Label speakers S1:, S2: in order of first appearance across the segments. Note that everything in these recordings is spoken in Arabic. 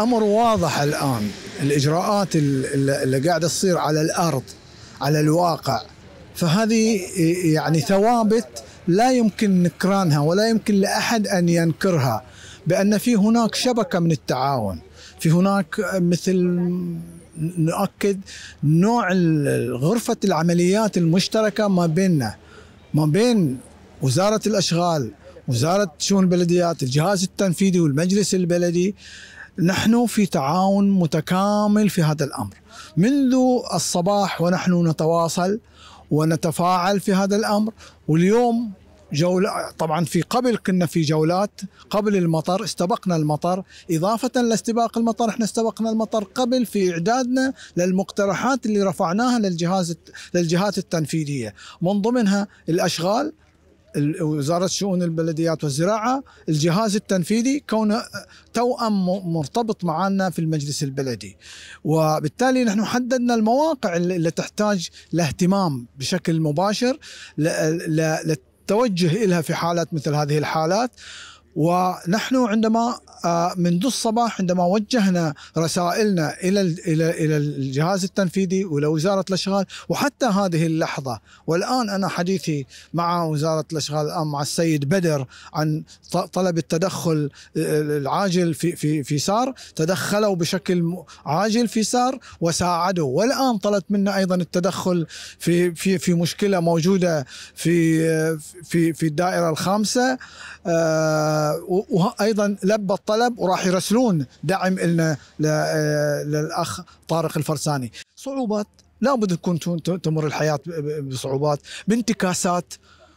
S1: الامر واضح الان الاجراءات اللي قاعده تصير على الارض على الواقع فهذه يعني ثوابت لا يمكن نكرانها ولا يمكن لاحد ان ينكرها بان في هناك شبكه من التعاون في هناك مثل نؤكد نوع غرفه العمليات المشتركه ما بيننا ما بين وزاره الاشغال وزاره شؤون البلديات الجهاز التنفيذي والمجلس البلدي نحن في تعاون متكامل في هذا الامر منذ الصباح ونحن نتواصل ونتفاعل في هذا الامر واليوم جولة طبعا في قبل كنا في جولات قبل المطر استبقنا المطر إضافة لاستباق المطر احنا استبقنا المطر قبل في إعدادنا للمقترحات اللي رفعناها للجهاز للجهات التنفيذية من ضمنها الأشغال وزارة شؤون البلديات والزراعة الجهاز التنفيذي كونه توأم مرتبط معنا في المجلس البلدي وبالتالي نحن حددنا المواقع اللي تحتاج لاهتمام بشكل مباشر للتوجه إلها في حالات مثل هذه الحالات ونحن عندما آه، منذ الصباح عندما وجهنا رسائلنا الى الى الى الجهاز التنفيذي والى وزاره الاشغال وحتى هذه اللحظه والان انا حديثي مع وزاره الاشغال الان مع السيد بدر عن طلب التدخل آه، العاجل في في في سار تدخلوا بشكل عاجل في سار وساعدوا والان طلبت منا ايضا التدخل في في في مشكله موجوده في آه، في في الدائره الخامسه وايضا لبت الطلب وراح يرسلون دعم لنا آه، للاخ طارق الفرساني صعوبات لابد تكون تمر الحياه بصعوبات بانتكاسات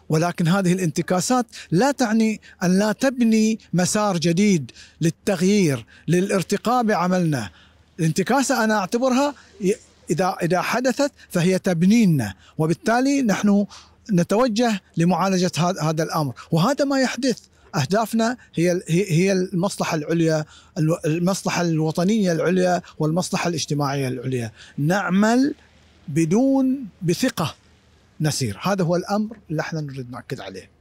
S1: ولكن هذه الانتكاسات لا تعني ان لا تبني مسار جديد للتغيير للارتقاء بعملنا الانتكاسه انا اعتبرها اذا اذا حدثت فهي تبنينا وبالتالي نحن نتوجه لمعالجه هذا الامر وهذا ما يحدث اهدافنا هي هي المصلحه العليا المصلحه الوطنيه العليا والمصلحه الاجتماعيه العليا نعمل بدون بثقه نسير هذا هو الامر اللي احنا نريد ناكد عليه